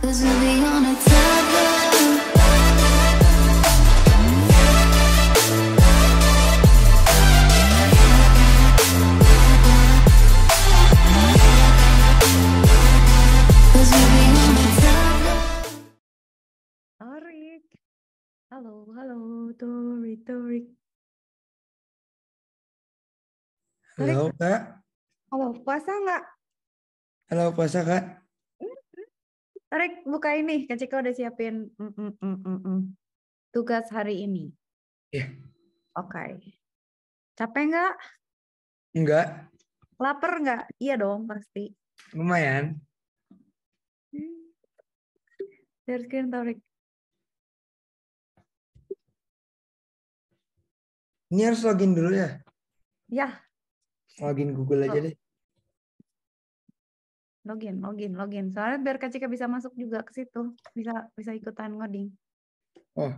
Cause Halo, halo Torik, Torik Halo Kak Halo, puasa nggak? Halo, puasa Kak Tarik buka ini, Kak kau udah siapin mm, mm, mm, mm, tugas hari ini. Iya. Yeah. Oke. Okay. Capek nggak? Nggak. Laper nggak? Iya dong pasti. Lumayan. Share screen Tarik. Ini harus login dulu ya? Ya. Login Google aja deh login, login, login. Soalnya biar Kak Cika bisa masuk juga ke situ, bisa bisa ikutan ngoding. Oh,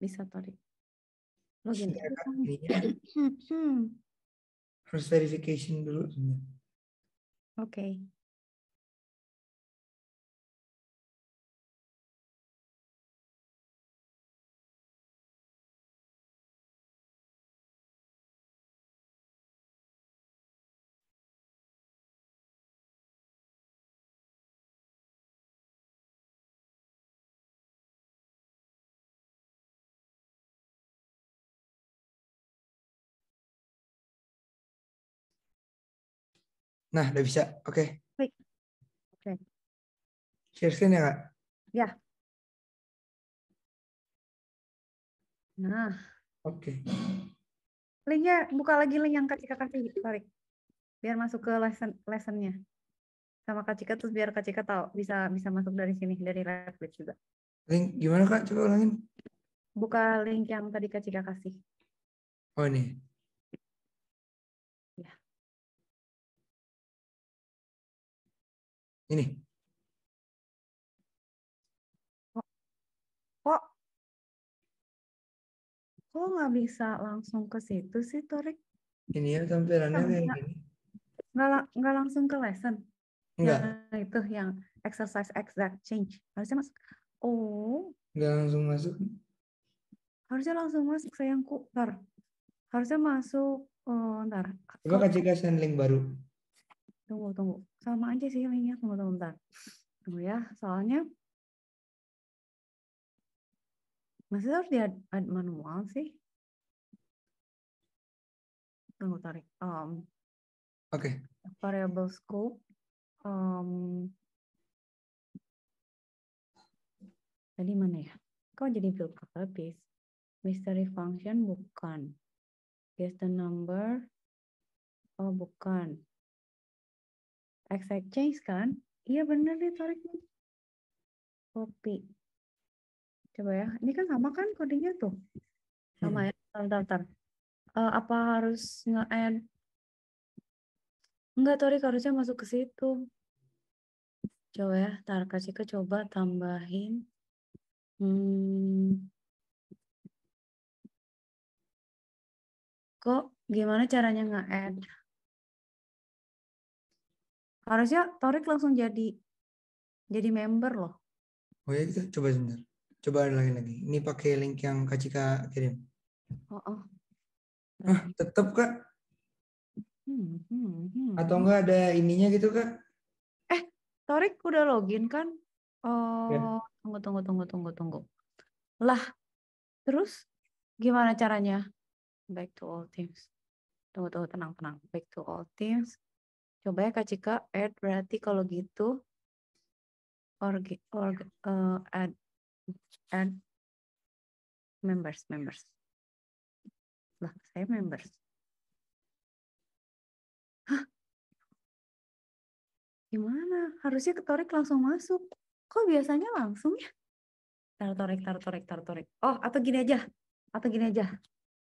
Bisa, Tori. Login. Ya, Harus verification dulu. Iya. Oke. Okay. Nah, udah bisa. Oke. Okay. Oke. Okay. Share screen ya, Kak? Ya. Nah. Oke. Okay. Linknya, buka lagi link yang Kak Cika kasih, tarik. Biar masuk ke lesson lessonnya. Sama Kak Cika, terus biar Kak Cika tahu. Bisa bisa masuk dari sini, dari Reflect juga. Link gimana, Kak? Coba ulangin. Buka link yang tadi Kak Cika kasih. Oh, ini. Ini. Kok kok nggak bisa langsung ke situ sih, Torik? Ini ya tampilannya kayak gini. Nggak, langsung ke lesson. Enggak. itu yang exercise exact change. Harusnya masuk. Oh. Nggak langsung masuk. Harusnya langsung masuk sayangku. Ntar. Harusnya masuk. Oh, ntar. Coba kasih link baru. Tunggu, tunggu sama aja sih linknya tunggu teman bentar tunggu ya soalnya masih harus di add manual sih tunggu tarik um, oke okay. variable scope um, tadi mana ya kok jadi filter habis mystery function bukan guess the number oh bukan exact change kan? Iya bener nih tarik nih. Copy. Coba ya. Ini kan sama kan kodenya tuh? Sama hmm. ya. Bentar, bentar. Uh, apa harus nge-add? Enggak, Torik harusnya masuk ke situ. Coba ya, tar kasih ke coba tambahin. Hmm. Kok gimana caranya nge-add? Harusnya Torik langsung jadi jadi member loh. Oh ya kita coba sebentar. Coba lagi lagi. Ini pakai link yang Kak Cika kirim. Oh, oh. Ah, tetap Kak. Hmm, Atau enggak ada ininya gitu Kak? Eh, Torik udah login kan? Oh, ya. tunggu tunggu tunggu tunggu tunggu. Lah, terus gimana caranya? Back to all teams. Tunggu tunggu tenang tenang. Back to all teams. Coba ya Kak Cika, add berarti kalau gitu org, org uh, add add members members. Lah, saya members. Hah? Gimana? Harusnya ketorek langsung masuk. Kok biasanya langsung ya? Taruh torik, taruh taruh Oh, atau gini aja. Atau gini aja.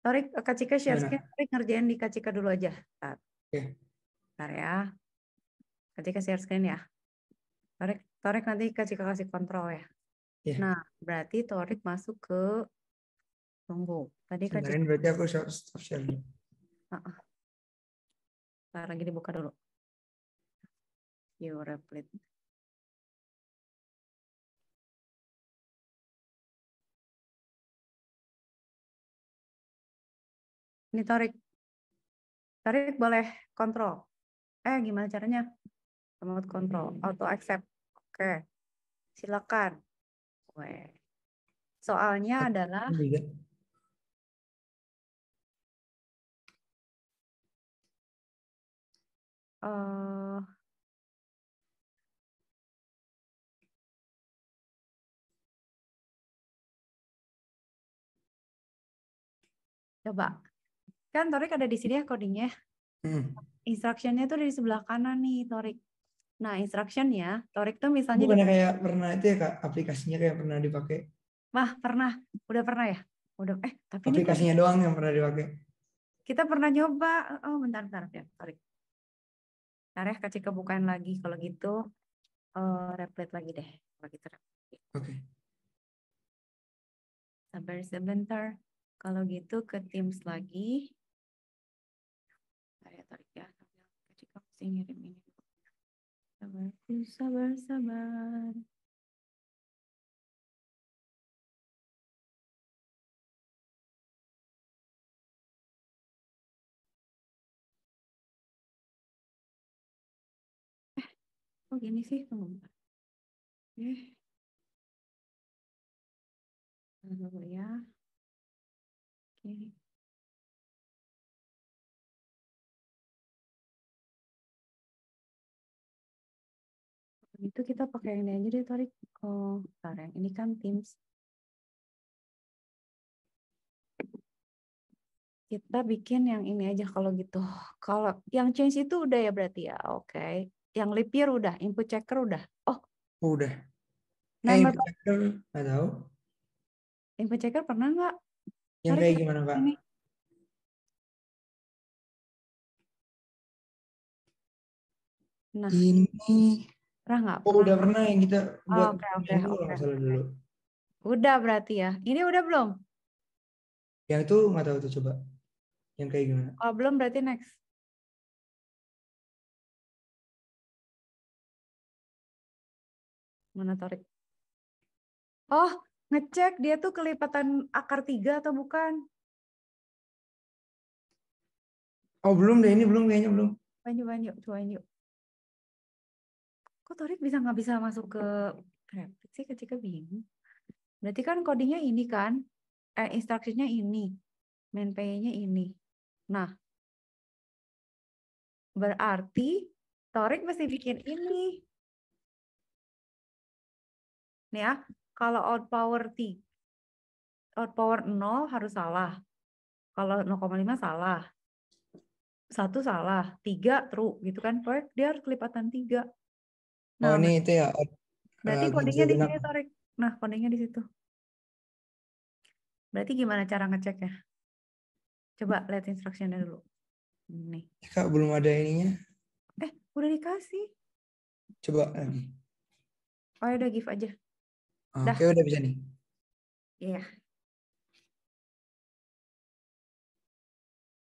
Torik, Kak Cika share screen, ngerjain di Kak Cika dulu aja. Oke. Okay. Bentar ya. kasih share screen ya. torik torik nanti kasih kasih kontrol ya. Yeah. Nah, berarti Torik masuk ke tunggu. Tadi kan berarti aku share stop share. Uh -uh. Bentar lagi dibuka dulu. You replit. Ini Torik. torik boleh kontrol eh gimana caranya remote control hmm. auto accept oke silakan soalnya adalah uh, coba kan Torik ada di sini ya codingnya hmm instructionnya tuh dari sebelah kanan nih torik nah instruction torik tuh misalnya Bukannya dipakai... kayak pernah itu ya kak aplikasinya kayak pernah dipakai wah pernah udah pernah ya udah eh tapi aplikasinya ini... doang yang pernah dipakai kita pernah nyoba oh bentar bentar ya torik Ntar ya kasih kebukaan lagi kalau gitu uh, eh, replit lagi deh kalau gitu oke okay. sabar sebentar kalau gitu ke Teams lagi. Tarik ya. ya pasti ngirim ini sabar sabar sabar eh kok oh gini sih tunggu eh lalu ya oke okay. Itu kita pakai yang ini aja deh, Torik. Oh, bentar, yang ini kan Teams. Kita bikin yang ini aja kalau gitu. Kalau yang change itu udah ya berarti ya, oke. Okay. Yang lipir udah, input checker udah. Oh, udah. Eh, nah, hey, input checker nggak tahu. Input checker pernah nggak? Yang Tarik kayak gimana, Pak? Ini. Nah, ini Pernah nggak? Oh, udah pernah yang kita ah, buat oh, okay, okay, dulu, okay. masalah dulu. Udah berarti ya. Ini udah belum? Yang itu nggak tahu tuh coba. Yang kayak gimana? oh, belum berarti next. Mana tarik? Oh, ngecek dia tuh kelipatan akar tiga atau bukan? Oh belum deh ini belum kayaknya belum. Banyak banyak coba yuk kok Torik bisa nggak bisa masuk ke grafik sih ketika bingung berarti kan kodenya ini kan eh, instruksinya ini main pay-nya ini nah berarti Torik mesti bikin ini nih ya kalau out power t out power nol harus salah kalau 0,5 salah satu salah, tiga true gitu kan. Torik dia harus kelipatan tiga. Oh, nah, oh ini itu ya. Berarti kodenya eh, di sini, Torik. Nah, kodenya di situ. Berarti gimana cara ngecek ya? Coba lihat instruksinya dulu. Ini. Ya, Kak, belum ada ininya. Eh, udah dikasih. Coba lagi. Oh, ya udah give aja. Ah, oke, okay, udah bisa nih. Iya. Yeah.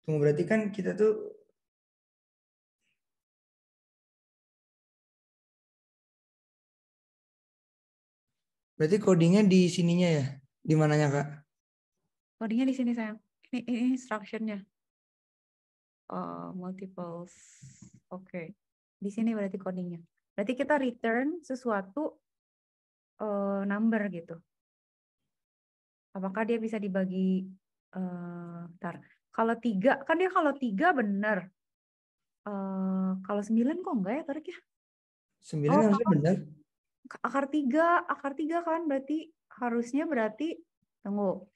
Tunggu berarti kan kita tuh Berarti codingnya di sininya ya? Di mananya kak? Codingnya di sini sayang. Ini, ini structure-nya. Uh, multiples. Oke. Okay. Di sini berarti codingnya. Berarti kita return sesuatu uh, number gitu. Apakah dia bisa dibagi? Uh, eh, ntar. Kalau tiga, kan dia kalau tiga benar. Uh, eh, kalau sembilan kok enggak ya, Tarik ya? Sembilan oh, harusnya benar akar tiga, akar tiga kan berarti harusnya berarti tunggu.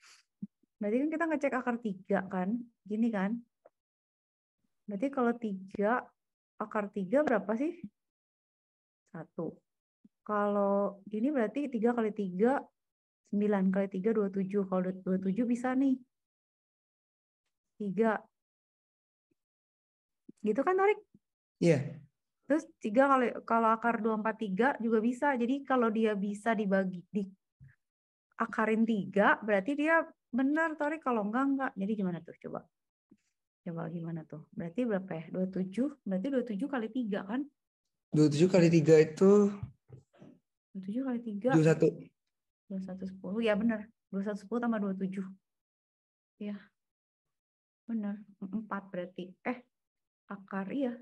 Berarti kan kita ngecek akar tiga kan, gini kan? Berarti kalau tiga akar tiga berapa sih? Satu. Kalau ini berarti tiga kali tiga sembilan kali tiga dua tujuh. Kalau dua tujuh bisa nih. Tiga. Gitu kan, Tarik? Iya. Yeah. Terus tiga kalau kalau akar dua empat tiga juga bisa. Jadi kalau dia bisa dibagi di akarin tiga berarti dia benar Tori kalau enggak enggak. Jadi gimana tuh coba? Coba gimana tuh? Berarti berapa ya? tujuh Berarti dua tujuh kali tiga kan? dua tujuh kali tiga itu dua tujuh kali tiga dua satu dua satu sepuluh Ya benar. dua satu sepuluh tambah dua tujuh Ya. Benar. empat berarti. Eh, akar iya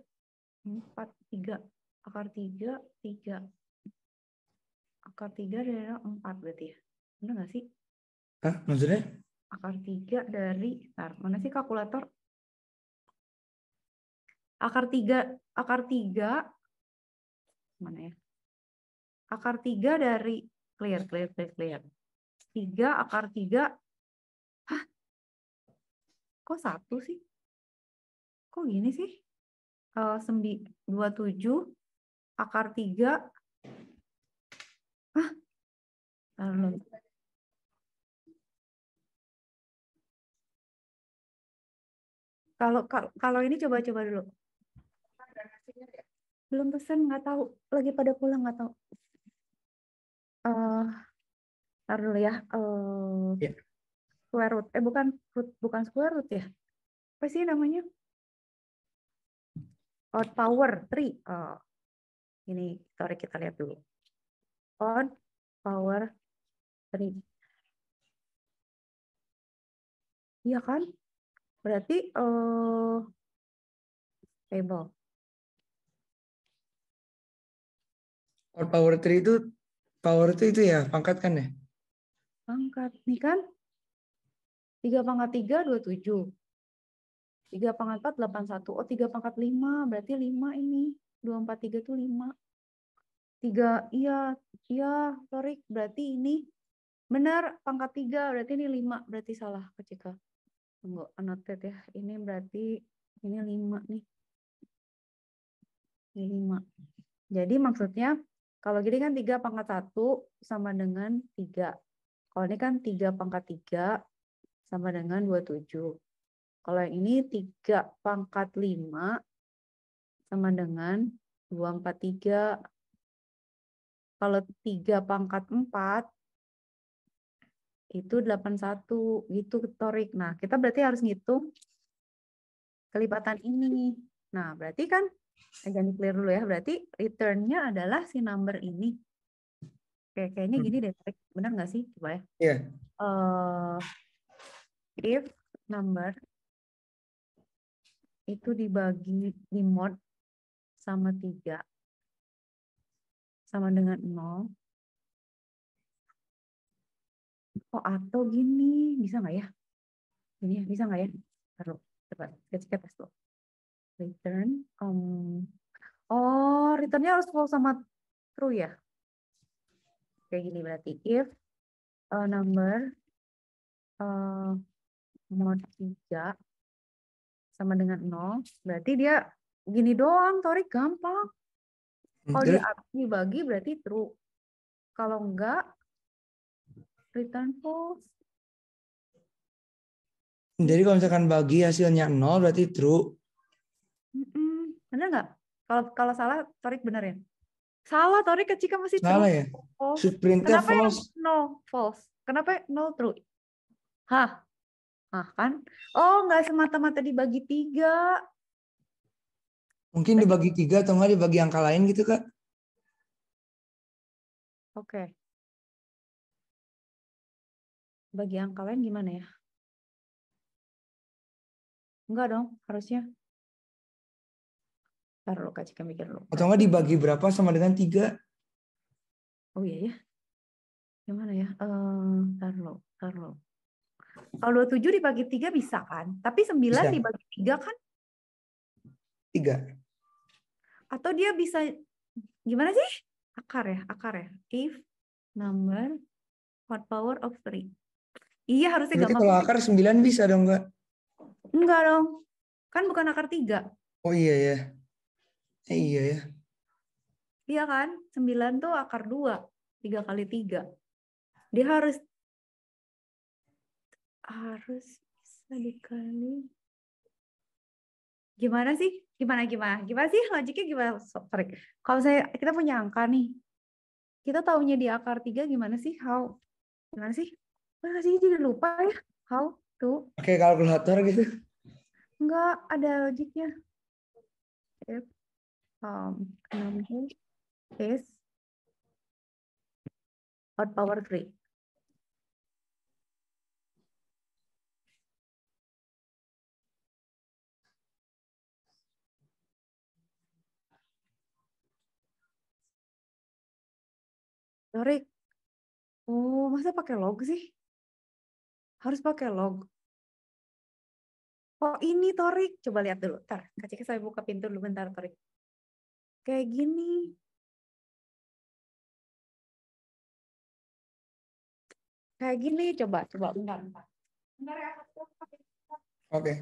4, 3. Akar 3, 3. Akar 3 dari 4 berarti ya? Benar nggak sih? Hah? Maksudnya? Akar 3 dari, Bentar, mana sih kalkulator? Akar 3, akar 3, mana ya? Akar 3 dari, clear, clear, clear, clear. 3, akar 3, hah? Kok satu sih? Kok gini sih? 27 eh, akar 3 ah kalau kalau ini coba-coba dulu belum pesan nggak tahu lagi pada pulang nggak tahu uh, dulu ya uh, eh, yeah. square root eh bukan root bukan square root ya apa sih namanya Odd power 3. Oh, ini sorry kita lihat dulu. Odd power 3. Iya kan? Berarti uh, table. Odd power 3 itu power itu itu ya pangkat kan ya? Pangkat nih kan? 3 pangkat 3 27. 3 pangkat 4, 81. Oh, 3 pangkat 5, berarti 5 ini. 2, 4, 3 itu 5. 3, iya, iya, sorry, berarti ini benar pangkat 3, berarti ini 5, berarti salah ketika. Tunggu, annotate ya. Ini berarti, ini 5 nih. Ini 5. Jadi maksudnya, kalau gini kan 3 pangkat 1 sama dengan 3. Kalau ini kan 3 pangkat 3 sama dengan 27. Kalau yang ini 3 pangkat 5 sama dengan 2, 4, 3. Kalau 3 pangkat 4 itu 81 gitu torik. Nah, kita berarti harus ngitung kelipatan ini. Nah, berarti kan jangan eh, clear dulu ya. Berarti return-nya adalah si number ini. Oke, kayaknya gini hmm. deh, Benar nggak sih? Coba ya. Yeah. Uh, if number itu dibagi di mod sama 3 sama dengan 0. Oh, atau gini, bisa nggak ya? ini ya, bisa nggak ya? Taruh, coba, kita tes dulu. Return, um, oh, returnnya harus full sama true ya? Kayak gini berarti, if uh, number uh, mod 3 sama dengan 0, berarti dia gini doang, Torik gampang. Hmm, kalau dia dibagi berarti true. Kalau enggak, return false. Jadi kalau misalkan bagi hasilnya 0 berarti true. Mm -mm. Bener nggak? Kalau kalau salah, Torik benerin. Salah, Torik kecil masih true. Salah ya? False. Kenapa false. yang no? False. Kenapa no true? Hah? Ah kan? Oh, nggak semata-mata dibagi tiga. Mungkin dibagi tiga atau nggak dibagi angka lain gitu, Kak? Oke. Okay. Bagi angka lain gimana ya? Enggak dong, harusnya. Ntar lo Kak Cika mikir lo. Atau nggak dibagi berapa sama dengan tiga? Oh iya ya. Gimana ya? Eh, uh, lo, kalau 27 dibagi 3 bisa kan? Tapi 9 bisa. dibagi 3 kan? 3. Atau dia bisa gimana sih? Akar ya, akar ya. If number what power of 3. Iya harusnya Berarti gampang. kalau akar 9 bisa dong, enggak? Enggak dong. Kan bukan akar 3. Oh iya ya. Eh, iya ya. Iya kan? 9 tuh akar 2. 3 kali 3. Dia harus harus bisa dikali gimana sih gimana gimana gimana sih logiknya gimana sorry kalau saya kita punya angka nih kita tahunya di akar tiga gimana sih how gimana sih gimana ah, sih jadi lupa ya how to okay, kalkulator gitu enggak ada logiknya if um number is odd power 3 Lorik. Oh, masa pakai log sih? Harus pakai log. Oh ini Torik, coba lihat dulu. Ntar, kaciknya saya buka pintu dulu bentar Torik. Kayak gini. Kayak gini, coba, coba, bentar, bentar. Ya, Oke. Okay.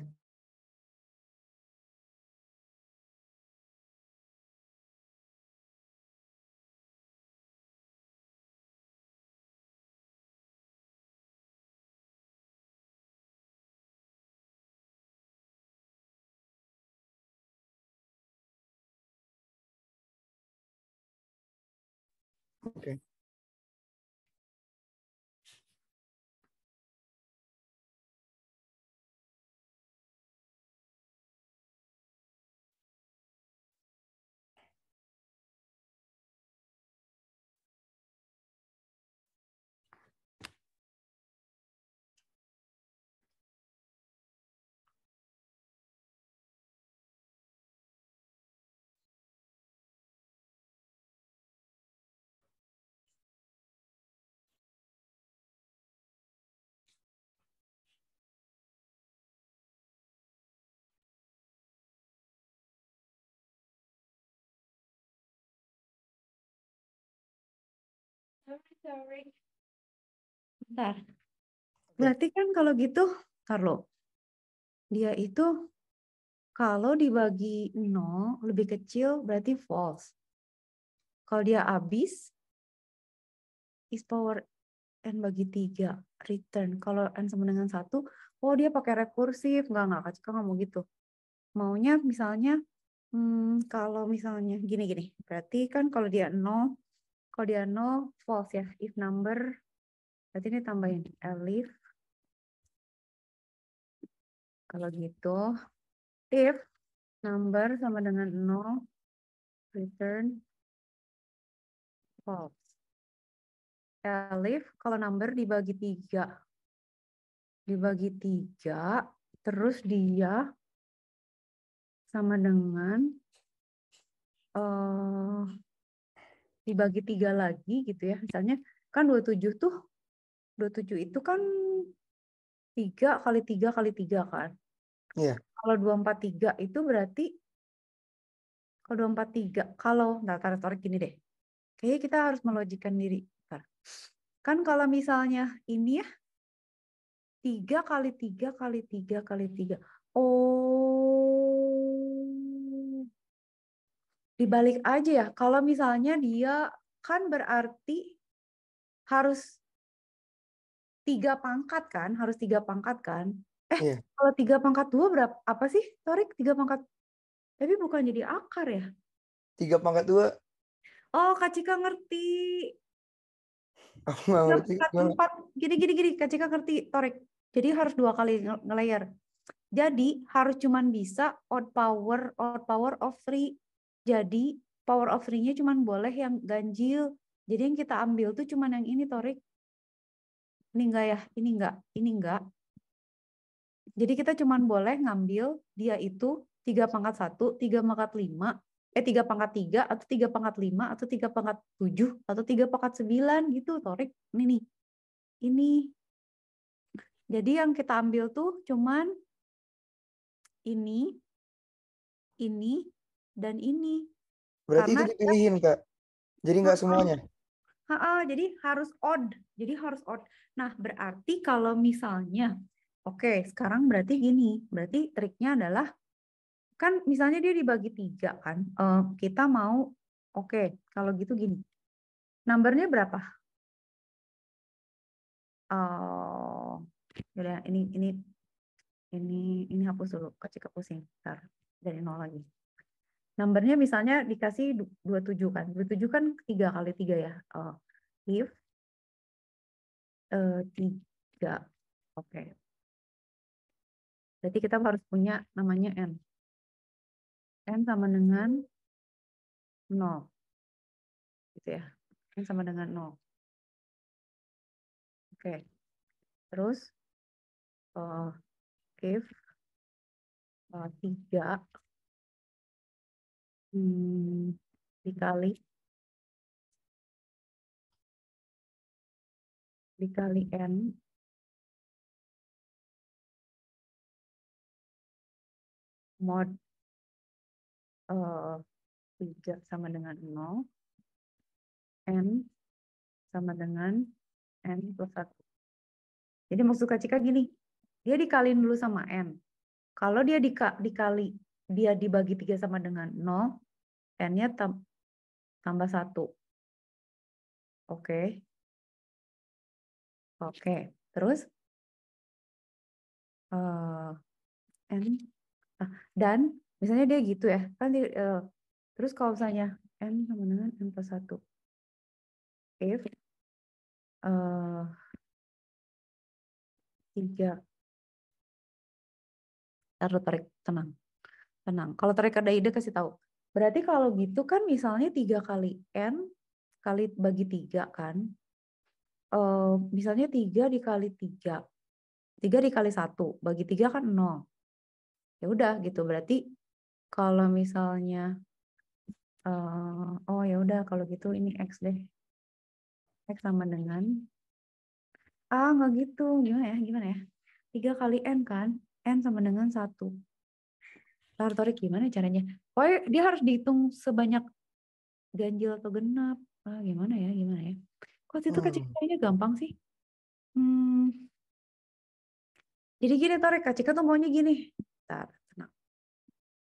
Okay Bentar. Berarti kan kalau gitu, Carlo, dia itu kalau dibagi 0 lebih kecil berarti false. Kalau dia habis, is power n bagi 3 return. Kalau n sama dengan 1, oh dia pakai rekursif. Enggak, enggak, Kak Cika nggak mau gitu. Maunya misalnya, hmm, kalau misalnya gini-gini. Berarti kan kalau dia 0, kalau dia no, false ya. If number, berarti ini tambahin elif. Kalau gitu, if number sama dengan no, return false. Elif, kalau number dibagi tiga. Dibagi tiga, terus dia sama dengan eh, dibagi tiga lagi gitu ya. Misalnya kan 27 tuh 27 itu kan tiga kali tiga kali tiga kan. Iya. Yeah. Kalau 243 itu berarti kalau 243 kalau nah tarik tarik gini deh. Kayaknya kita harus melogikan diri. Kan kalau misalnya ini ya tiga kali tiga kali tiga kali tiga. Oh, dibalik aja ya. Kalau misalnya dia kan berarti harus tiga pangkat kan, harus tiga pangkat kan. Eh, yeah. kalau tiga pangkat dua berapa? Apa sih, Torik? Tiga pangkat? Tapi bukan jadi akar ya? Tiga pangkat dua? Oh, Kak Cika ngerti. Aku ngerti. Empat, gini gini gini, Kak Cika ngerti, Torik. Jadi harus dua kali ngelayer. Jadi harus cuman bisa odd power, odd power of three jadi power of three-nya cuma boleh yang ganjil. Jadi yang kita ambil tuh cuma yang ini, Torik. Ini enggak ya? Ini enggak? Ini enggak? Jadi kita cuma boleh ngambil dia itu 3 pangkat 1, 3 pangkat 5, eh 3 pangkat 3, atau 3 pangkat 5, atau 3 pangkat 7, atau 3 pangkat 9 gitu, Torik. Ini nih. Ini. Jadi yang kita ambil tuh cuman ini, ini, dan ini. Berarti Karena itu dipilihin kita, kak. Jadi nggak semuanya. Ha -ha, jadi harus odd. Jadi harus odd. Nah berarti kalau misalnya, oke okay, sekarang berarti gini, berarti triknya adalah kan misalnya dia dibagi tiga kan, uh, kita mau oke okay, kalau gitu gini, numbernya berapa? Oh, uh, ini ini ini ini hapus dulu, kecil kepusing ntar dari nol lagi. Numbernya misalnya dikasih 27 kan. 27 kan 3 kali 3 ya. Uh, if uh, eh, 3. Oke. Okay. Berarti kita harus punya namanya N. N sama dengan 0. Gitu ya. N sama dengan 0. Oke. Okay. Terus uh, if uh, 3. 3 hmm, dikali dikali n mod uh, sama dengan 0, n sama dengan n plus 1. Jadi maksud Kak Cika gini, dia dikaliin dulu sama n. Kalau dia dikali, dia dibagi tiga sama dengan 0, N-nya tambah satu. Oke. Okay. Oke, okay. terus uh, n ah, dan misalnya dia gitu ya kan di, uh, terus kalau misalnya n sama dengan n plus satu if eh, tiga uh, taruh tarik tenang tenang kalau tarik ada ide kasih tahu Berarti kalau gitu kan misalnya tiga kali N kali bagi tiga kan. Eh, misalnya tiga dikali tiga tiga dikali satu Bagi tiga kan 0. Ya udah gitu. Berarti kalau misalnya eh, oh ya udah kalau gitu ini X deh. X sama dengan ah nggak gitu gimana ya gimana ya tiga kali n kan n sama dengan satu tarik gimana caranya pokoknya dia harus dihitung sebanyak ganjil atau genap ah, gimana ya gimana ya kok itu hmm. kayaknya gampang sih hmm. jadi gini tarik kacika tuh maunya gini Bentar, tenang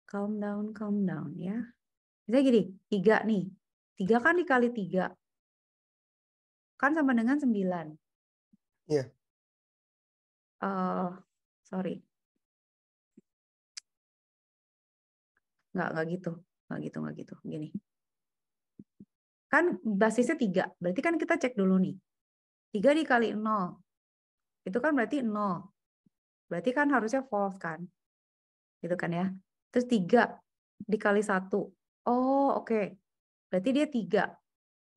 calm down calm down ya misalnya gini tiga nih tiga kan dikali tiga kan sama dengan sembilan iya yeah. uh, sorry nggak nggak gitu nggak gitu nggak gitu gini kan basisnya tiga berarti kan kita cek dulu nih tiga dikali nol itu kan berarti nol berarti kan harusnya false kan gitu kan ya terus tiga dikali satu oh oke okay. berarti dia tiga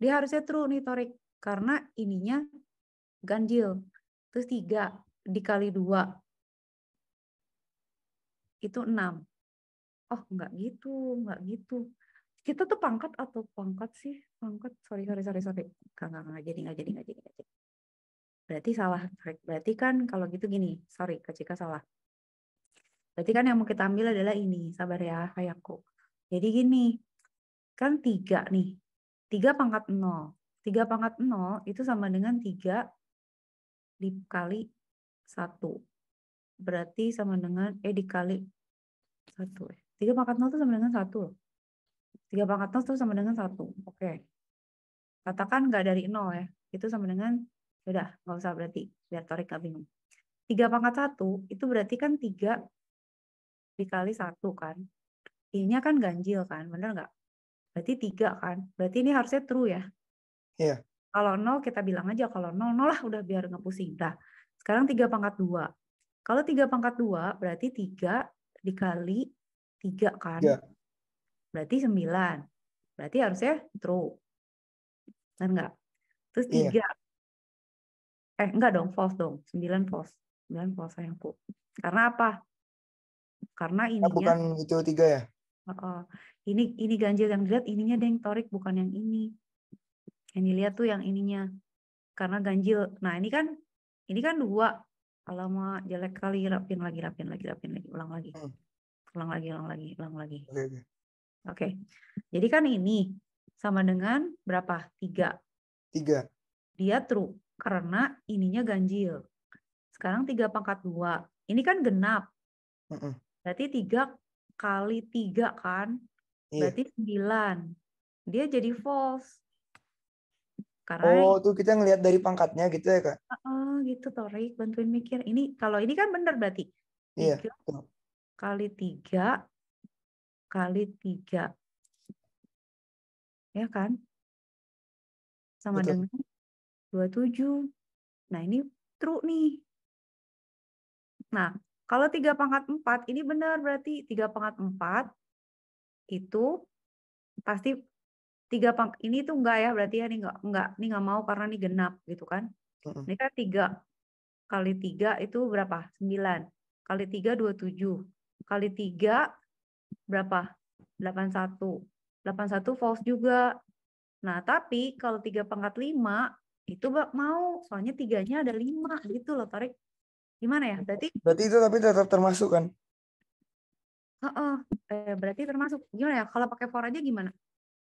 dia harusnya true nih Torik karena ininya ganjil terus tiga dikali dua itu enam oh nggak gitu nggak gitu kita tuh pangkat atau pangkat sih pangkat sorry sorry sorry sorry nggak nggak jadi nggak jadi nggak jadi nggak jadi berarti salah berarti kan kalau gitu gini sorry cika salah berarti kan yang mau kita ambil adalah ini sabar ya kayakku jadi gini kan tiga nih tiga pangkat nol tiga pangkat nol itu sama dengan tiga dikali satu berarti sama dengan eh dikali satu eh Tiga pangkat nol itu sama dengan satu 3 Tiga pangkat nol itu sama dengan satu. Oke. Katakan nggak dari nol ya. Itu sama dengan ya udah nggak usah berarti biar Torik nggak bingung. Tiga pangkat satu itu berarti kan tiga dikali satu kan. ini kan ganjil kan, bener nggak? Berarti tiga kan. Berarti ini harusnya true ya. Iya. Yeah. Kalau nol kita bilang aja kalau nol nol lah udah biar nggak pusing. nah, Sekarang tiga pangkat dua. Kalau tiga pangkat dua berarti tiga dikali tiga kan? Ya. Berarti sembilan Berarti harusnya true. Kan enggak? Terus iya. tiga Eh, enggak dong, false dong. sembilan false. sembilan false sayangku. Karena apa? Karena ah, ini Nah, bukan itu tiga ya? Uh -uh. Ini ini ganjil yang dilihat, ininya deng torik, bukan yang ini. Yang dilihat tuh yang ininya. Karena ganjil. Nah, ini kan ini kan dua. Alamak, jelek kali. Rapin lagi, rapin lagi, rapin lagi. Ulang lagi. Hmm ulang lagi, ulang lagi, ulang lagi. Oke, okay. okay. jadi kan ini sama dengan berapa? Tiga. Tiga. Dia true karena ininya ganjil. Sekarang tiga pangkat dua. Ini kan genap. Berarti tiga kali tiga kan? Iya. Berarti sembilan. Dia jadi false. Karena oh, tuh kita ngelihat dari pangkatnya gitu ya, Kak? Uh, uh, gitu, Torik. Bantuin mikir. Ini kalau ini kan benar berarti. Iya. Yeah kali tiga kali tiga ya kan sama Betul. dengan 27 nah ini true nih nah kalau tiga pangkat empat ini benar berarti tiga pangkat empat itu pasti tiga pangkat ini tuh enggak ya berarti ya ini enggak enggak ini enggak mau karena ini genap gitu kan ini kan tiga kali tiga itu berapa sembilan kali tiga dua tujuh kali 3 berapa? 81. 81 false juga. Nah, tapi kalau 3 pangkat 5 itu mau, soalnya tiganya ada 5 gitu loh, Tarik. Gimana ya? Berarti Berarti itu tapi tetap termasuk kan? Heeh. Uh -uh. Eh, berarti termasuk. Gimana ya? Kalau pakai for aja gimana?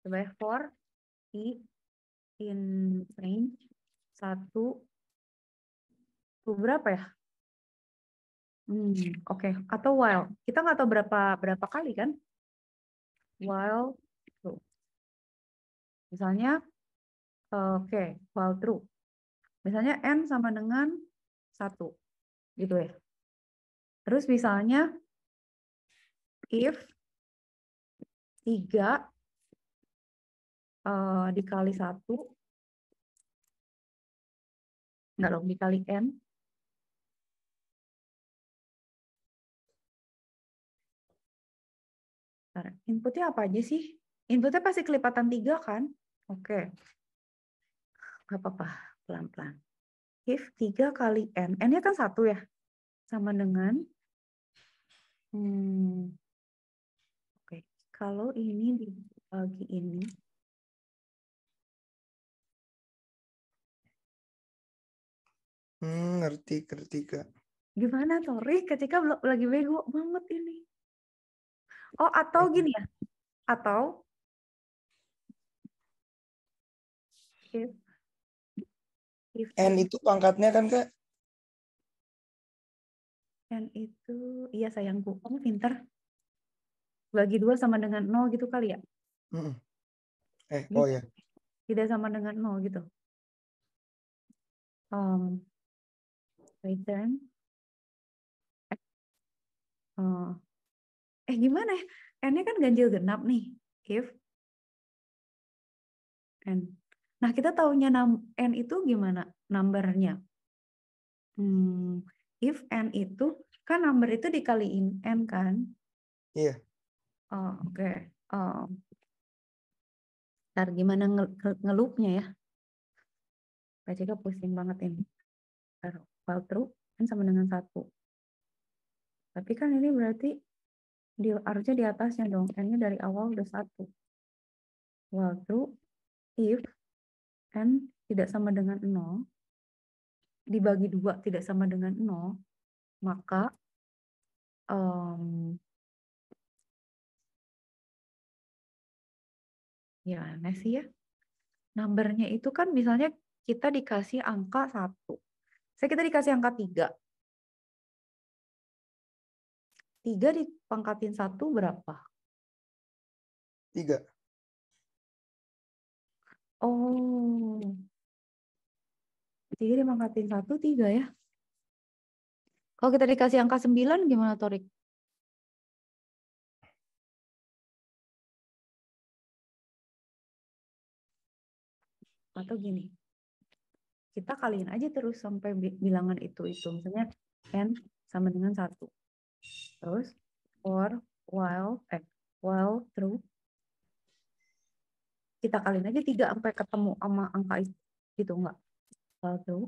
Coba ya for i in range 1 berapa ya? Hmm oke. Atau while. Kita nggak tahu berapa berapa kali kan? While true. Misalnya, oke, while true. Misalnya N sama dengan satu Gitu ya. Terus misalnya, if tiga uh, dikali satu nggak dong, dikali N, Bentar, inputnya apa aja sih? Inputnya pasti kelipatan tiga kan? Oke. Gak apa-apa, pelan-pelan. If 3 kali N, N-nya kan satu ya? Sama dengan, hmm, oke, okay. kalau ini dibagi ini, Hmm, ngerti, ngerti, Kak. Gimana, Tori? Ketika lagi bego banget ini. Oh, atau gini ya. Atau if, if N itu pangkatnya kan, Kak? N itu iya sayangku, kamu pinter. Bagi dua sama dengan nol gitu kali ya? Mm -mm. Eh, oh ya. Tidak sama dengan nol gitu. Um, return. Uh, eh gimana ya n-nya kan ganjil genap nih if n nah kita taunya n itu gimana numbernya hmm, if n itu kan number itu dikaliin n kan iya yeah. oh, oke okay. oh. ntar gimana ngelupnya ya Pak Cika pusing banget ini while true n sama dengan satu tapi kan ini berarti di, harusnya di atasnya dong. N-nya dari awal udah satu. Lalu, if N tidak sama dengan nol dibagi dua tidak sama dengan nol maka um, gimana ya, sih ya? Numbernya itu kan misalnya kita dikasih angka satu, Saya kita dikasih angka tiga. 3 dipangkatin satu berapa? tiga Oh. 3 dipangkatin satu tiga ya. Kalau kita dikasih angka sembilan gimana Torik? Atau gini, kita kaliin aja terus sampai bilangan itu itu misalnya n sama dengan satu Terus for while eh while through kita kalian aja tiga sampai ketemu sama angka itu gitu enggak while through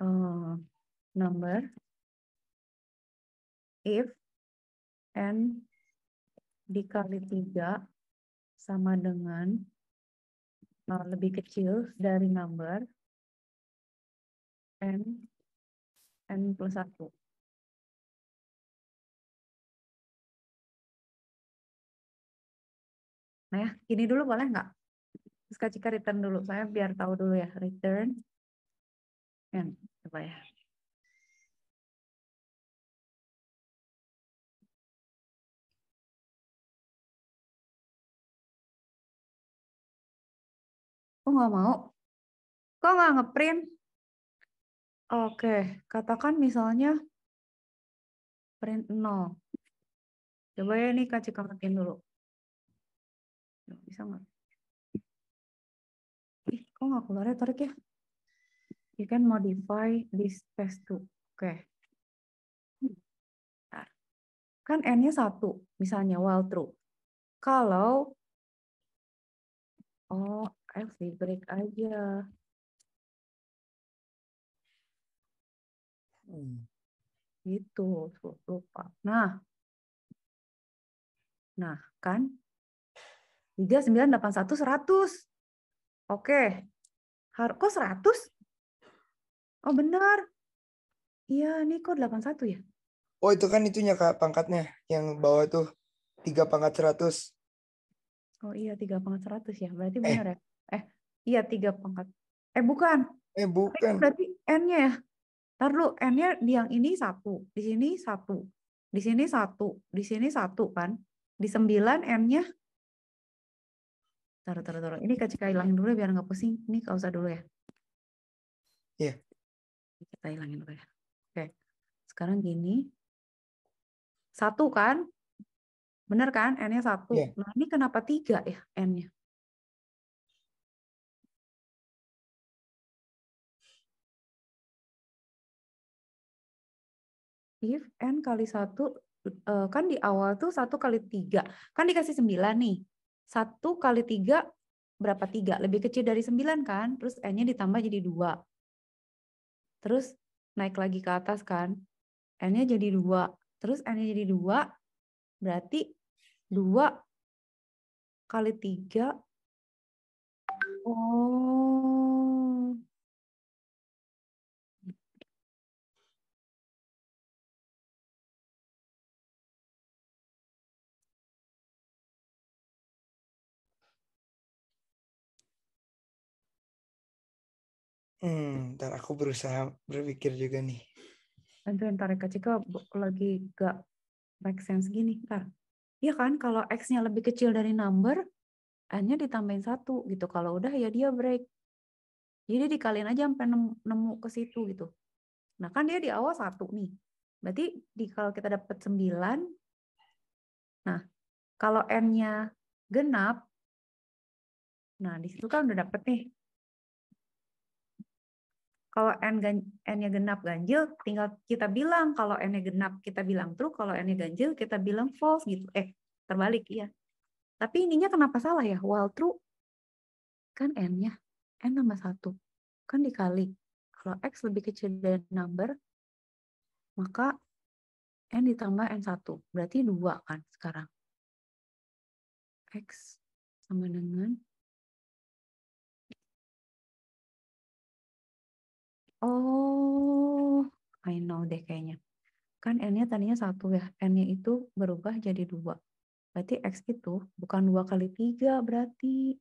uh, number if n dikali tiga sama dengan uh, lebih kecil dari number n n plus satu Nah ya, ini dulu boleh nggak? Terus Cika return dulu, saya biar tahu dulu ya, return. Ya, coba ya. Kok nggak mau? Kok nggak ngeprint? Oke, katakan misalnya print 0. Coba ya ini kacik Cika dulu. Loh, bisa nggak? Ih, kok nggak keluar ya? Tarik ya. You can modify this test too. Oke. Okay. Bentar. Kan N-nya satu, misalnya while true. Kalau, oh, F break aja. Hmm. Gitu, lupa. Nah, nah kan tiga sembilan delapan satu seratus Oke. Kok seratus Oh benar. Iya, ini kok satu ya? Oh itu kan itunya Kak, pangkatnya. Yang bawah tuh tiga pangkat seratus Oh iya, tiga pangkat seratus ya. Berarti eh. benar ya? Eh, iya tiga pangkat. Eh bukan. Eh kan bukan. Berarti N-nya ya? Ntar lu N-nya di yang ini satu, di sini satu, di sini satu, di sini satu kan? Di sembilan N-nya Taruh, taruh, taruh. Ini kita hilangin dulu ya, biar nggak pusing. Ini kau usah dulu ya. Iya. Yeah. Kita hilangin dulu ya. Oke. Sekarang gini. Satu kan? Bener kan? N-nya satu. Yeah. Nah ini kenapa tiga ya N-nya? If N kali satu eh, kan di awal tuh satu kali tiga kan dikasih sembilan nih 1 kali 3 berapa 3? Lebih kecil dari 9 kan? Terus N-nya ditambah jadi 2. Terus naik lagi ke atas kan? N-nya jadi 2. Terus N-nya jadi 2, berarti 2 kali 3. Oh, Hmm, ntar aku berusaha berpikir juga nih. Nanti ntar ya, Kak Cika lagi gak make sense gini, ntar. Iya kan, kalau X-nya lebih kecil dari number, N-nya ditambahin satu gitu. Kalau udah ya dia break. Jadi dikaliin aja sampai nemu, nemu ke situ gitu. Nah kan dia di awal satu nih. Berarti di kalau kita dapat sembilan, nah kalau N-nya genap, nah di situ kan udah dapet nih kalau n-nya genap ganjil, tinggal kita bilang kalau n-nya genap kita bilang true, kalau n-nya ganjil kita bilang false gitu. Eh, terbalik ya. Tapi ininya kenapa salah ya? While true kan n-nya n tambah satu kan dikali. Kalau x lebih kecil dari number, maka n ditambah n1 berarti dua kan sekarang. x sama dengan Oh, I know deh kayaknya. Kan N-nya tadinya satu ya, N-nya itu berubah jadi dua. Berarti X itu bukan dua kali tiga berarti.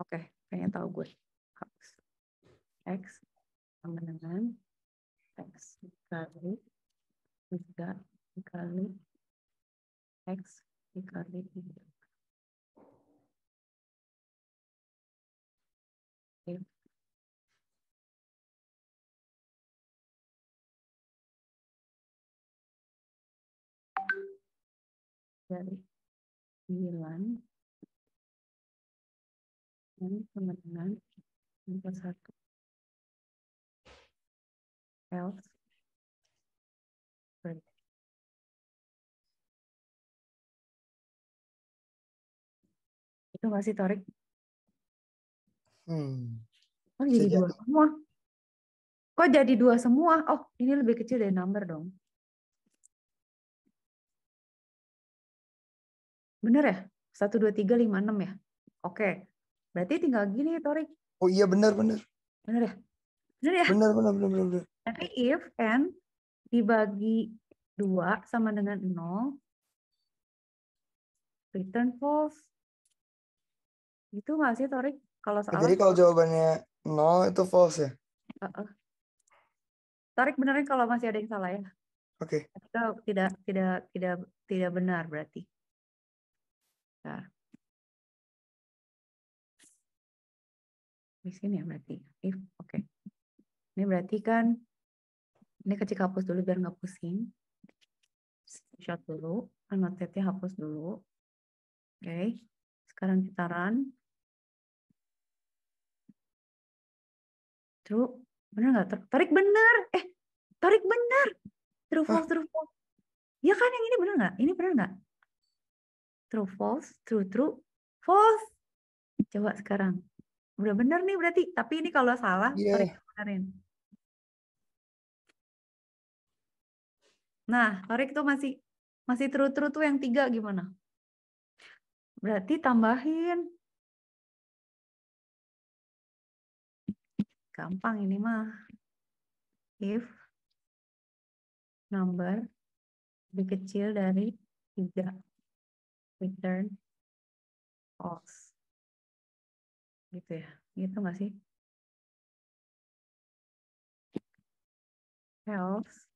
Oke, kayaknya tahu gue. X sama dengan X dikali tiga dikali X dikali tiga. Dari 9 dan kemudian 1 else. Breathe. Itu nggak sih Torik? Hmm. Oh jadi dua semua. Kok jadi dua semua? Oh ini lebih kecil dari number dong. Bener ya? Satu, dua, tiga, lima, enam ya? Oke. Berarti tinggal gini ya, Torik. Oh iya bener, bener. Bener ya? Bener ya? bener, bener, bener. bener. Tapi if n dibagi 2 sama dengan 0, return false. Itu nggak sih, Torik? Kalau soal... Jadi kalau jawabannya 0 itu false ya? Uh -uh. Torik benerin kalau masih ada yang salah ya. Oke. Okay. tidak tidak tidak tidak benar berarti. Nah. Di sini ya berarti. If oke. Okay. Ini berarti kan ini kecil hapus dulu biar nggak pusing. Shot dulu, annotate hapus dulu. Oke, okay. sekarang kita run. True, bener nggak? Tarik bener, eh tarik bener. True false, true false. Ya kan yang ini bener nggak? Ini bener nggak? True false, true true, false. Coba sekarang. Udah bener nih berarti, tapi ini kalau salah, yeah. tarik benerin. Nah, Torik tuh masih masih terus-terus tuh yang tiga gimana? Berarti tambahin. Gampang ini mah. If number lebih kecil dari tiga, Return false. Gitu ya. Gitu nggak sih? Else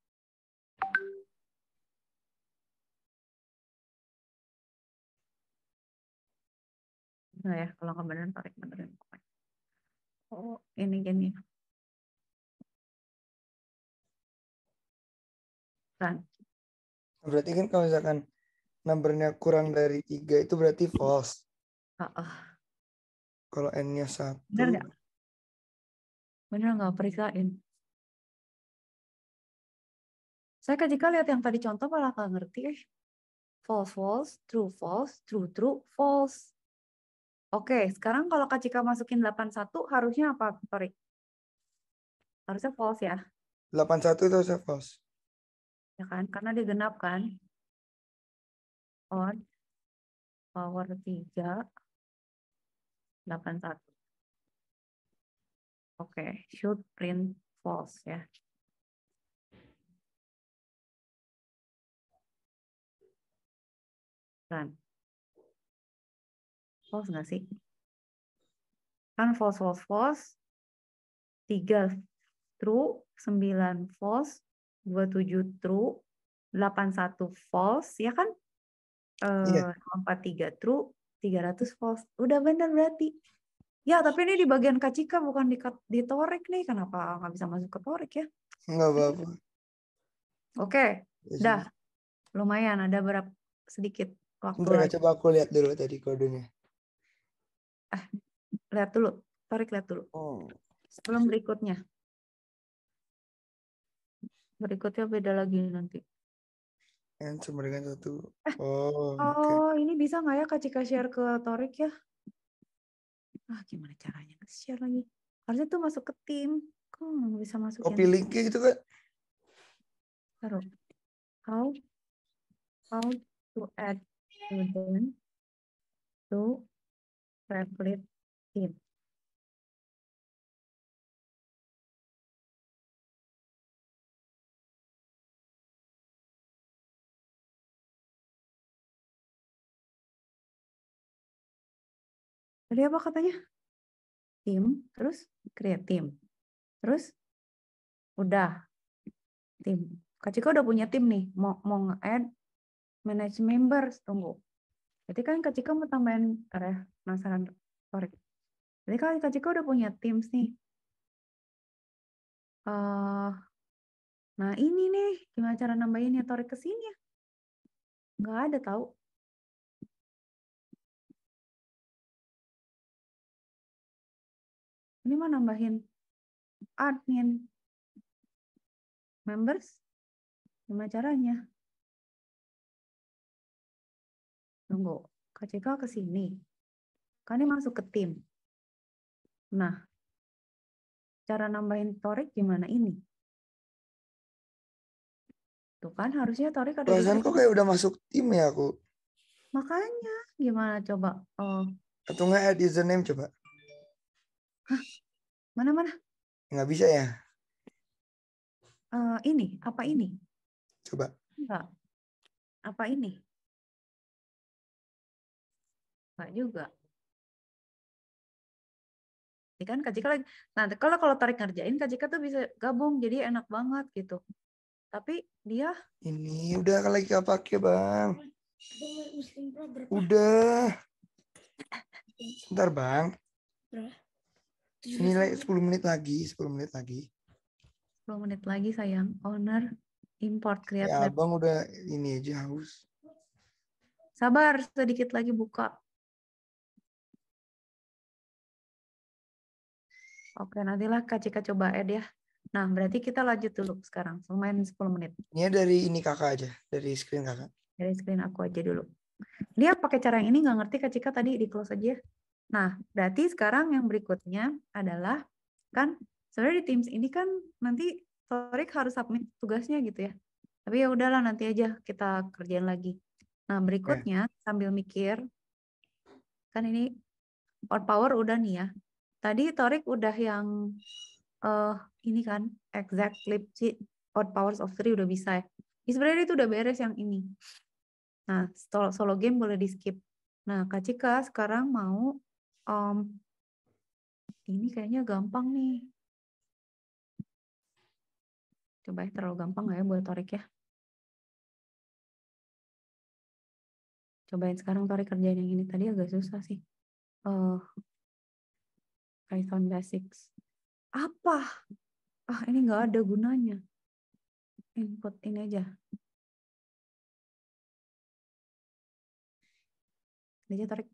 nggak ya kalau nggak benar tarik benerin oh ini gini kan berarti kan kalau misalkan numbernya kurang dari tiga itu berarti false uh -uh. kalau n-nya satu bener nggak bener nggak periksain saya ketika kan lihat yang tadi contoh malah nggak ngerti false false true false true true false Oke, sekarang kalau Kak Cika masukin 81 harusnya apa? Sorry. Harusnya false ya? 81 itu harusnya false. Ya kan? Karena dia genap kan? On power 3 81. Oke, should print false ya. Done. False nggak sih? Kan false, false, false. 3 true, 9 false, 27 true, 81 false, ya kan? Eh, iya. Uh, 43 true, 300 false. Udah benar berarti. Ya, tapi ini di bagian kacika bukan di, di torik nih. Kenapa nggak bisa masuk ke torik ya? Nggak apa-apa. Oke, okay. Iya yes. dah. Lumayan, ada berapa sedikit waktu. Bentar, ya, coba aku lihat dulu tadi kodenya ah lihat dulu Torik lihat dulu oh. sebelum berikutnya berikutnya beda lagi nanti yang cuma dengan satu eh, oh oh okay. ini bisa nggak ya kak Cika share ke Torik ya ah gimana caranya share lagi harusnya tuh masuk ke tim kok nggak bisa masuk ya? copy linknya gitu kan taruh how how to add student to reflect in. Tadi apa katanya? Tim, terus create tim. Terus udah tim. Kak Cika udah punya tim nih, mau mau nge-add manage members, tunggu. Jadi kan Kak Cika mau tambahin eh, ya, penasaran sorry. Jadi kan Kak Cika udah punya Teams nih. Uh, nah ini nih gimana cara nambahinnya Torik ke sini ya? Nggak ada tahu. Ini mah nambahin admin members. Gimana caranya? Tunggu, Cika ke sini. Kan ini masuk ke tim. Nah, cara nambahin torik gimana ini? Tuh kan harusnya torik ada Perasaan kok kayak udah masuk tim ya aku. Makanya gimana coba? Oh. Atau nggak add username coba? Hah? Mana mana? Nggak bisa ya? Uh, ini apa ini? Coba. Enggak. Apa ini? Enggak juga. ini iya kan KJK lagi. Nah, kalau kalau tarik ngerjain KJK tuh bisa gabung jadi enak banget gitu. Tapi dia ini udah lagi gak pakai, Bang. Udah. Bentar, Bang. Nilai 10 menit lagi, 10 menit lagi. 10 menit lagi, sayang. Owner import create. Ya, bang udah ini aja haus. Sabar, sedikit lagi buka. Oke, nantilah Kak Cika coba add ya. Nah, berarti kita lanjut dulu sekarang. Lumayan 10 menit. Ini dari ini kakak aja, dari screen kakak. Dari screen aku aja dulu. Dia pakai cara yang ini nggak ngerti Kak Cika tadi di close aja. Ya. Nah, berarti sekarang yang berikutnya adalah kan sebenarnya di Teams ini kan nanti Torik harus submit tugasnya gitu ya. Tapi ya udahlah nanti aja kita kerjain lagi. Nah, berikutnya sambil mikir kan ini power udah nih ya. Tadi Torik udah yang uh, ini kan exact Lipschitz odd powers of three udah bisa ya. Sebenarnya itu udah beres yang ini. Nah, solo, solo game boleh di skip. Nah, Kak Cika sekarang mau um, ini kayaknya gampang nih. Coba ya, terlalu gampang gak ya buat Torik ya? Cobain sekarang Torik kerjain yang ini tadi agak susah sih. Uh, Python Basics. Apa? Ah, ini nggak ada gunanya. Input ini aja. Ini aja tarik.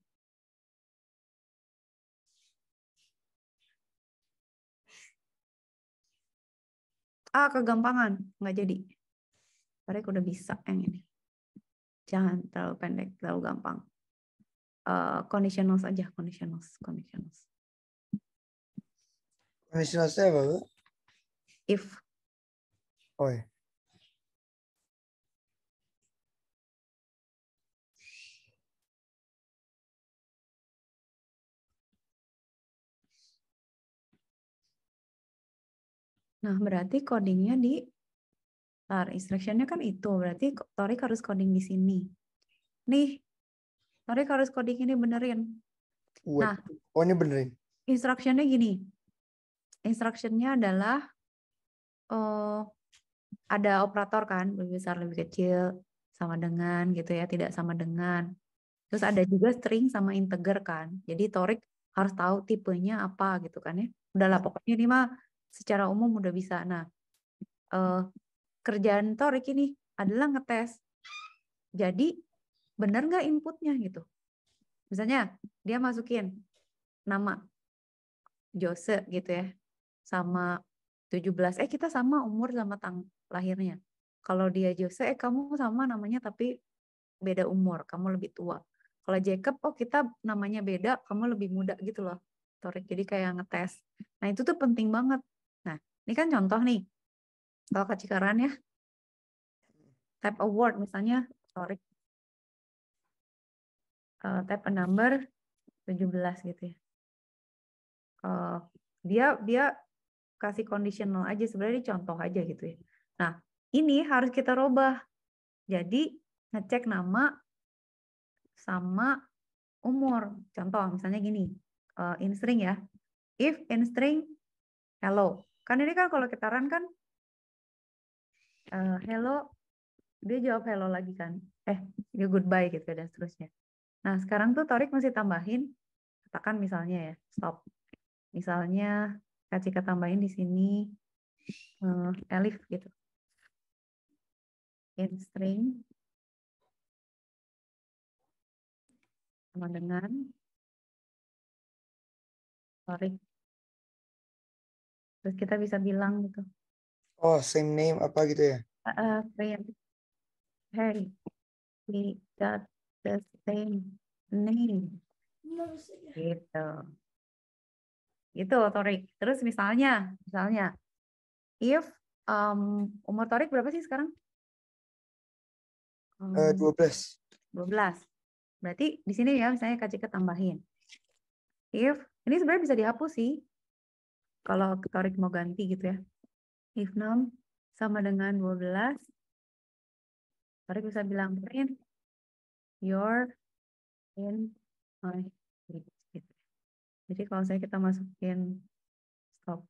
Ah, kegampangan. Nggak jadi. Tarik udah bisa yang ini. Jangan terlalu pendek, terlalu gampang. Uh, conditionals aja, conditionals, conditionals apa, If. Oh Nah, berarti codingnya di tar. instruction-nya kan itu. Berarti Torik harus coding di sini. Nih, Torik harus coding ini benerin. Nah, oh ini benerin. Instruction-nya gini instructionnya adalah oh, ada operator kan lebih besar lebih kecil sama dengan gitu ya tidak sama dengan terus ada juga string sama integer kan jadi torik harus tahu tipenya apa gitu kan ya udahlah pokoknya ini mah secara umum udah bisa nah eh, kerjaan torik ini adalah ngetes jadi benar nggak inputnya gitu misalnya dia masukin nama Jose gitu ya sama 17 eh kita sama umur sama tang lahirnya kalau dia Jose eh kamu sama namanya tapi beda umur kamu lebih tua kalau Jacob oh kita namanya beda kamu lebih muda gitu loh Torik jadi kayak ngetes nah itu tuh penting banget nah ini kan contoh nih kalau kacikaran ya type award misalnya Torik uh, eh, type a number 17 gitu ya uh, dia dia kasih conditional aja sebenarnya contoh aja gitu ya. Nah, ini harus kita rubah. Jadi ngecek nama sama umur. Contoh misalnya gini, uh, in string ya. If in string hello. Kan ini kan kalau kita run kan uh, hello dia jawab hello lagi kan. Eh, dia goodbye gitu kan, dan seterusnya. Nah, sekarang tuh Torik masih tambahin katakan misalnya ya, stop. Misalnya Kak Cika tambahin di sini uh, elif gitu. In string sama dengan sorry. Terus kita bisa bilang gitu. Oh, same name apa gitu ya? Uh, friend. Hey, we got the same name. Gitu itu Torik. Terus misalnya, misalnya, if um, umur Torik berapa sih sekarang? Eh, um, belas. 12. 12. Berarti di sini ya misalnya KJK tambahin. If, ini sebenarnya bisa dihapus sih. Kalau Torik mau ganti gitu ya. If 6 sama dengan 12. Torik bisa bilang print your in my jadi kalau saya kita masukin stop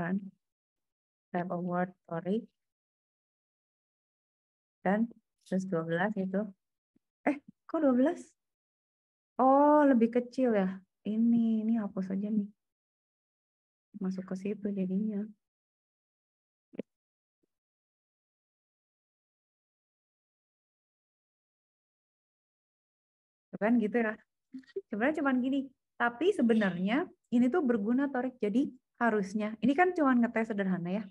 kan tab award sorry dan terus 12 itu eh kok 12 oh lebih kecil ya ini ini hapus aja nih masuk ke situ jadinya kan gitu ya sebenarnya cuman gini tapi sebenarnya ini tuh berguna Torik. Jadi harusnya ini kan cuma ngetes sederhana ya.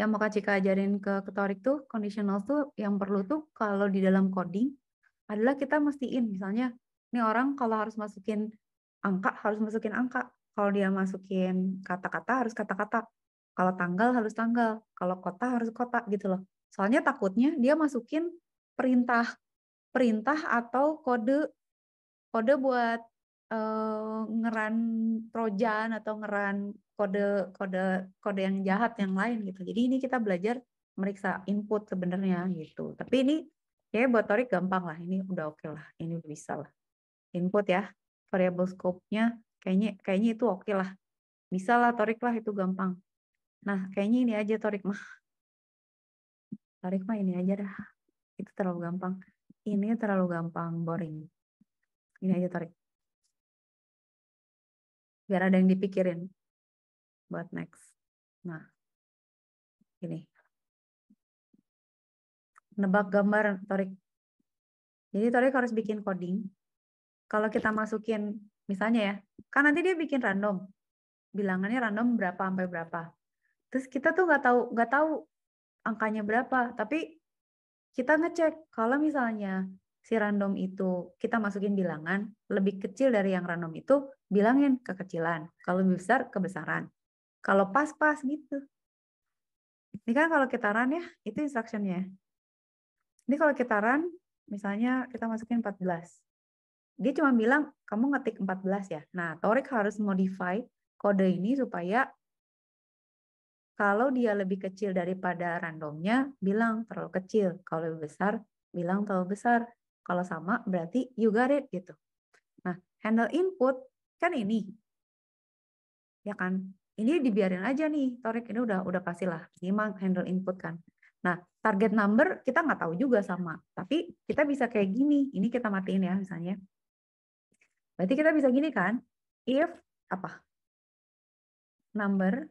Yang mau Cika ajarin ke, ke Torik tuh conditional tuh yang perlu tuh kalau di dalam coding adalah kita mestiin misalnya ini orang kalau harus masukin angka harus masukin angka. Kalau dia masukin kata-kata harus kata-kata. Kalau tanggal harus tanggal, kalau kota harus kota gitu loh. Soalnya takutnya dia masukin perintah perintah atau kode kode buat Eh, ngeran trojan atau ngeran kode kode kode yang jahat yang lain gitu. Jadi ini kita belajar meriksa input sebenarnya gitu. Tapi ini ya buat Torik gampang lah. Ini udah oke okay lah. Ini bisa lah. Input ya variable scope-nya kayaknya kayaknya itu oke okay lah. Bisa lah Torik lah itu gampang. Nah kayaknya ini aja Torik mah. Torik mah ini aja dah. Itu terlalu gampang. Ini terlalu gampang boring. Ini aja Torik biar ada yang dipikirin buat next. Nah, ini nebak gambar Torik. Jadi Torik harus bikin coding. Kalau kita masukin, misalnya ya, kan nanti dia bikin random. Bilangannya random berapa sampai berapa. Terus kita tuh nggak tahu nggak tahu angkanya berapa, tapi kita ngecek kalau misalnya si random itu kita masukin bilangan lebih kecil dari yang random itu bilangin kekecilan kalau lebih besar kebesaran kalau pas-pas gitu ini kan kalau kita run ya itu instructionnya ini kalau kita run misalnya kita masukin 14 dia cuma bilang kamu ngetik 14 ya nah Torik harus modify kode ini supaya kalau dia lebih kecil daripada randomnya bilang terlalu kecil kalau lebih besar bilang terlalu besar kalau sama berarti you got it gitu. Nah, handle input kan ini. Ya kan? Ini dibiarin aja nih, Torik ini udah udah pastilah. Ini mah handle input kan. Nah, target number kita nggak tahu juga sama, tapi kita bisa kayak gini. Ini kita matiin ya misalnya. Berarti kita bisa gini kan? If apa? Number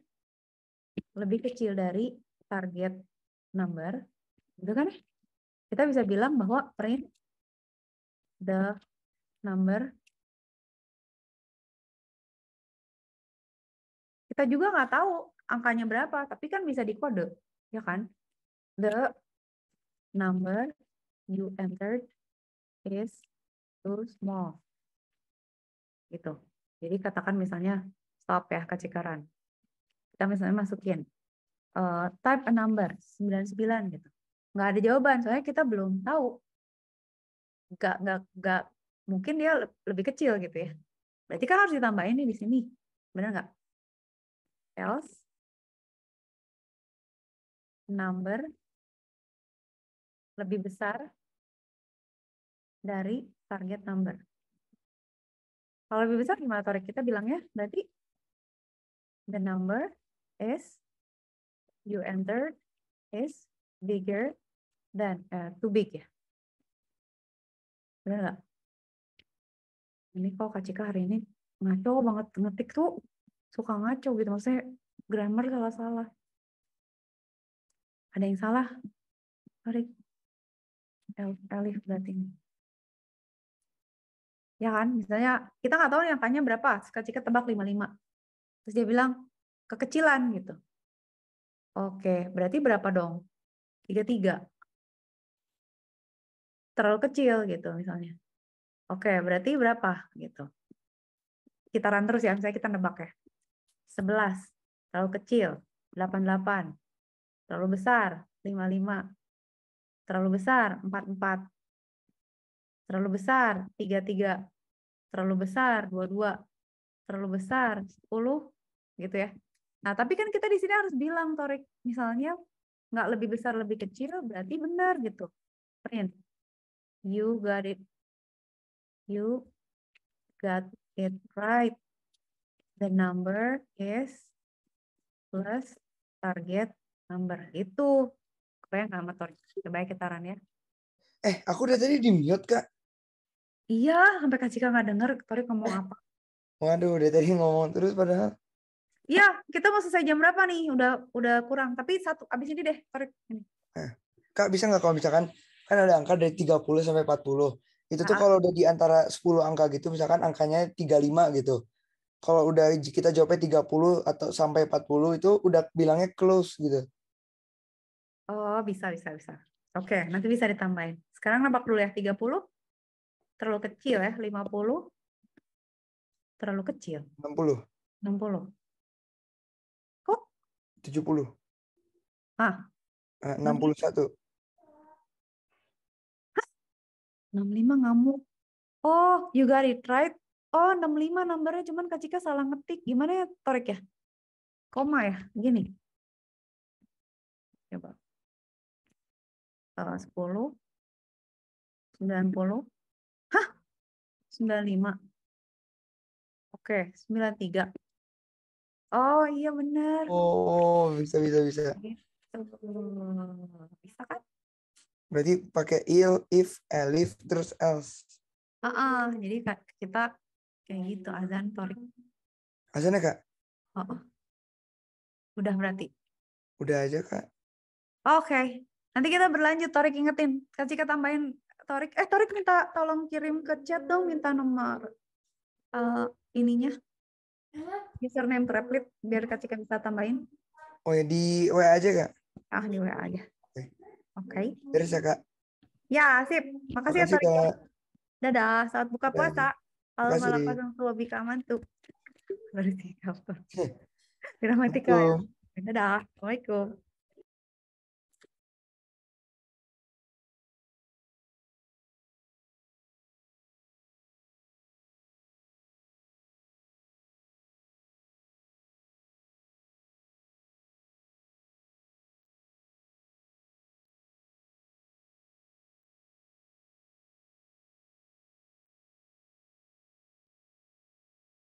lebih kecil dari target number, gitu kan? Kita bisa bilang bahwa print the number. Kita juga nggak tahu angkanya berapa, tapi kan bisa dikode, ya kan? The number you entered is too small. Gitu. Jadi katakan misalnya stop ya kecikaran. Kita misalnya masukin uh, type a number 99 gitu. Nggak ada jawaban, soalnya kita belum tahu gak nggak nggak mungkin dia lebih kecil gitu ya. Berarti kan harus ditambahin nih di sini, benar nggak? Else number lebih besar dari target number. Kalau lebih besar gimana Torek? Kita ya berarti the number is you entered is bigger than uh, too big ya. Bener nggak? Ini kok Kak Cika hari ini ngaco banget ngetik tuh suka ngaco gitu maksudnya grammar salah-salah. Ada yang salah? Sorry. El Elif berarti ini. Ya kan, misalnya kita nggak tahu yang tanya berapa, Kak Cika tebak 55. Terus dia bilang kekecilan gitu. Oke, berarti berapa dong? 33 terlalu kecil gitu misalnya. Oke, berarti berapa gitu? kita Kitaran terus ya, misalnya kita nebak ya. 11, terlalu kecil. 88, terlalu besar. 55, terlalu besar. 44, terlalu besar. 33, terlalu besar. 22, terlalu besar. 10, gitu ya. Nah, tapi kan kita di sini harus bilang, Torik, misalnya nggak lebih besar, lebih kecil, berarti benar gitu. Print You got it. You got it right. The number is plus target number. Itu keren sama Tori. Coba kita ya. Eh, aku udah tadi di mute, Kak. Iya, sampai Kak Cika nggak denger Tori ngomong eh. apa. Waduh, udah tadi ngomong terus padahal. Iya, kita mau selesai jam berapa nih? Udah udah kurang. Tapi satu abis ini deh, Tori. Ini. Eh, Kak, bisa nggak kalau misalkan kan ada angka dari 30 sampai 40. Itu tuh ah. kalau udah di antara 10 angka gitu misalkan angkanya 35 gitu. Kalau udah kita jawabnya 30 atau sampai 40 itu udah bilangnya close gitu. Oh, bisa bisa bisa. Oke, okay, nanti bisa ditambahin. Sekarang nampak dulu ya 30? Terlalu kecil ya, 50? Terlalu kecil. 60. 60. Kok? 70. Ah. 61. Eh, 65 ngamuk. Oh, you got it right. Oh, 65 nomornya cuman Kak Cika salah ngetik. Gimana ya, Torek ya? Koma ya? Gini. Coba. Salah 10. 90. Hah? 95. Oke, okay, 93. Oh, iya benar. Oh, bisa, bisa, bisa. Gitu. Bisa kan? Berarti pakai il, if, elif, terus else. Uh -uh, jadi kak, kita kayak gitu azan torik. ya kak? Oh, -uh. Udah berarti? Udah aja kak. Oke, okay. nanti kita berlanjut Torik ingetin. Kasih kita tambahin Torik. Eh Torik minta tolong kirim ke chat dong minta nomor uh, ininya. Username replit biar kasih bisa tambahin. Oh ya di WA aja kak? Ah di WA aja. Oke. Okay. Terus ya kak. Ya sip. Makasih, ya, Makasih ya Kak. Dadah. Saat buka puasa. Allah malakasang suwabi tuh. Berarti apa? Gramatikal. Gitu. Dadah. Assalamualaikum.